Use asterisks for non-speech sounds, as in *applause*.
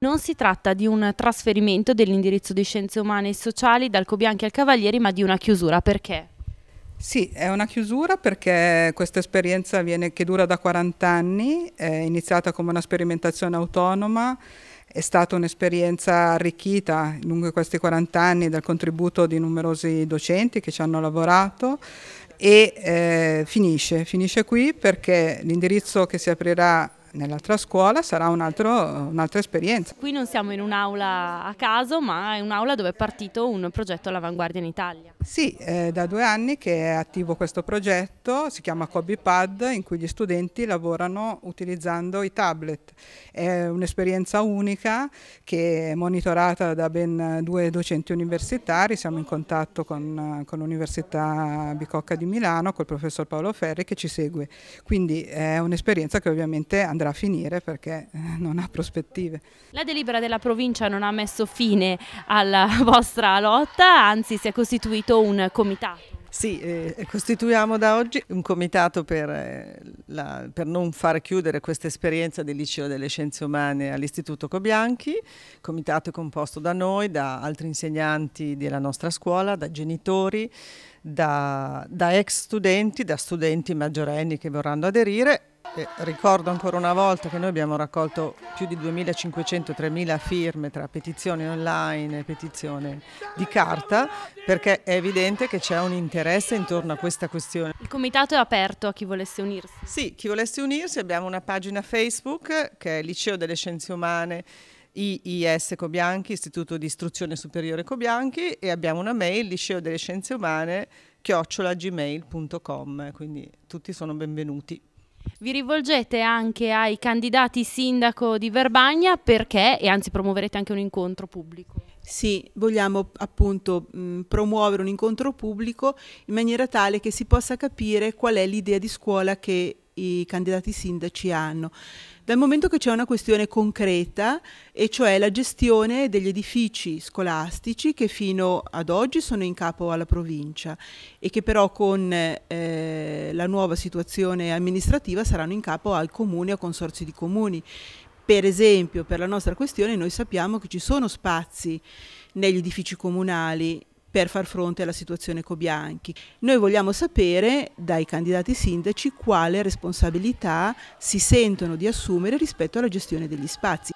Non si tratta di un trasferimento dell'indirizzo di scienze umane e sociali dal Cobianchi al Cavalieri, ma di una chiusura. Perché? Sì, è una chiusura perché questa esperienza viene, che dura da 40 anni, è iniziata come una sperimentazione autonoma, è stata un'esperienza arricchita lungo questi 40 anni dal contributo di numerosi docenti che ci hanno lavorato e eh, finisce, finisce qui perché l'indirizzo che si aprirà nell'altra scuola sarà un un'altra esperienza. Qui non siamo in un'aula a caso, ma è un'aula dove è partito un progetto all'avanguardia in Italia. Sì, è da due anni che è attivo questo progetto, si chiama CobiPad, in cui gli studenti lavorano utilizzando i tablet. È un'esperienza unica che è monitorata da ben due docenti universitari, siamo in contatto con, con l'Università Bicocca di Milano, col professor Paolo Ferri che ci segue. Quindi è un'esperienza che ovviamente andrà andrà a finire perché eh, non ha prospettive. La delibera della provincia non ha messo fine alla *laughs* vostra lotta, anzi si è costituito un comitato. Sì, eh, costituiamo da oggi un comitato per, eh, la, per non far chiudere questa esperienza del liceo delle scienze umane all'Istituto Cobianchi, comitato composto da noi, da altri insegnanti della nostra scuola, da genitori, da, da ex studenti, da studenti maggiorenni che vorranno aderire eh, ricordo ancora una volta che noi abbiamo raccolto più di 2.500-3.000 firme tra petizioni online e petizione di carta perché è evidente che c'è un interesse intorno a questa questione. Il comitato è aperto a chi volesse unirsi? Sì, chi volesse unirsi abbiamo una pagina Facebook che è Liceo delle Scienze Umane IIS Cobianchi, Istituto di Istruzione Superiore Cobianchi e abbiamo una mail liceo delle scienze umane chiocciolagmail.com, quindi tutti sono benvenuti. Vi rivolgete anche ai candidati sindaco di Verbagna perché, e anzi promuoverete anche un incontro pubblico. Sì, vogliamo appunto mh, mm, promuovere un incontro pubblico in maniera tale che si possa capire qual è l'idea di scuola che i candidati sindaci hanno. Dal momento che c'è una questione concreta, e cioè la gestione degli edifici scolastici che fino ad oggi sono in capo alla provincia e che però con eh, la nuova situazione amministrativa saranno in capo al comune o consorzi di comuni. Per esempio, per la nostra questione noi sappiamo che ci sono spazi negli edifici comunali per far fronte alla situazione Cobianchi. Noi vogliamo sapere dai candidati sindaci quale responsabilità si sentono di assumere rispetto alla gestione degli spazi.